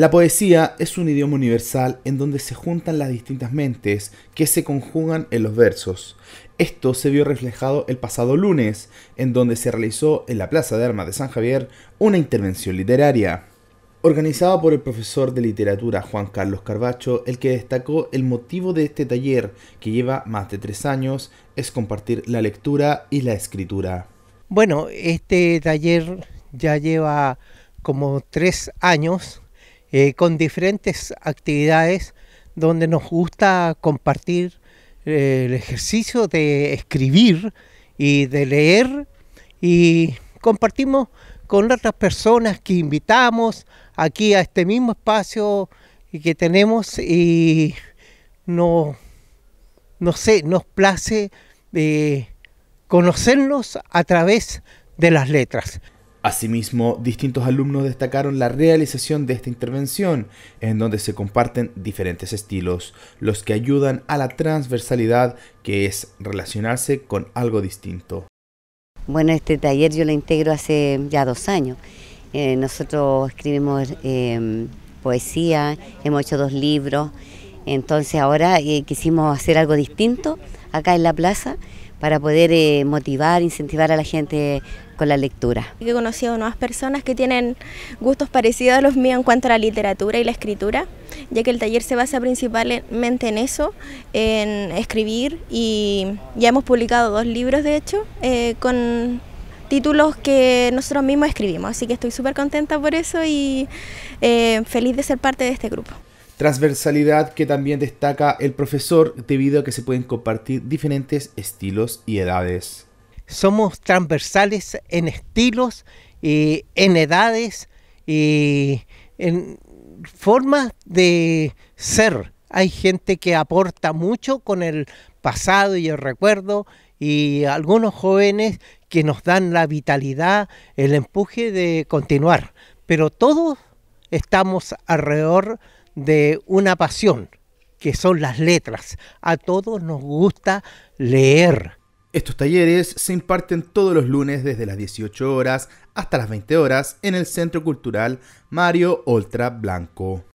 La poesía es un idioma universal en donde se juntan las distintas mentes que se conjugan en los versos. Esto se vio reflejado el pasado lunes, en donde se realizó en la Plaza de Armas de San Javier una intervención literaria. Organizada por el profesor de literatura Juan Carlos Carbacho, el que destacó el motivo de este taller, que lleva más de tres años, es compartir la lectura y la escritura. Bueno, este taller ya lleva como tres años eh, con diferentes actividades donde nos gusta compartir eh, el ejercicio de escribir y de leer y compartimos con otras personas que invitamos aquí a este mismo espacio que tenemos y nos place de eh, conocernos a través de las letras. Asimismo, distintos alumnos destacaron la realización de esta intervención, en donde se comparten diferentes estilos, los que ayudan a la transversalidad, que es relacionarse con algo distinto. Bueno, este taller yo lo integro hace ya dos años. Eh, nosotros escribimos eh, poesía, hemos hecho dos libros, entonces ahora eh, quisimos hacer algo distinto acá en la plaza para poder eh, motivar, incentivar a la gente con la lectura. He conocido nuevas personas que tienen gustos parecidos a los míos en cuanto a la literatura y la escritura, ya que el taller se basa principalmente en eso, en escribir y ya hemos publicado dos libros de hecho eh, con títulos que nosotros mismos escribimos, así que estoy súper contenta por eso y feliz de ser parte de este grupo transversalidad que también destaca el profesor debido a que se pueden compartir diferentes estilos y edades. Somos transversales en estilos, y eh, en edades y eh, en formas de ser. Hay gente que aporta mucho con el pasado y el recuerdo y algunos jóvenes que nos dan la vitalidad, el empuje de continuar. Pero todos estamos alrededor de una pasión, que son las letras. A todos nos gusta leer. Estos talleres se imparten todos los lunes desde las 18 horas hasta las 20 horas en el Centro Cultural Mario Oltra Blanco.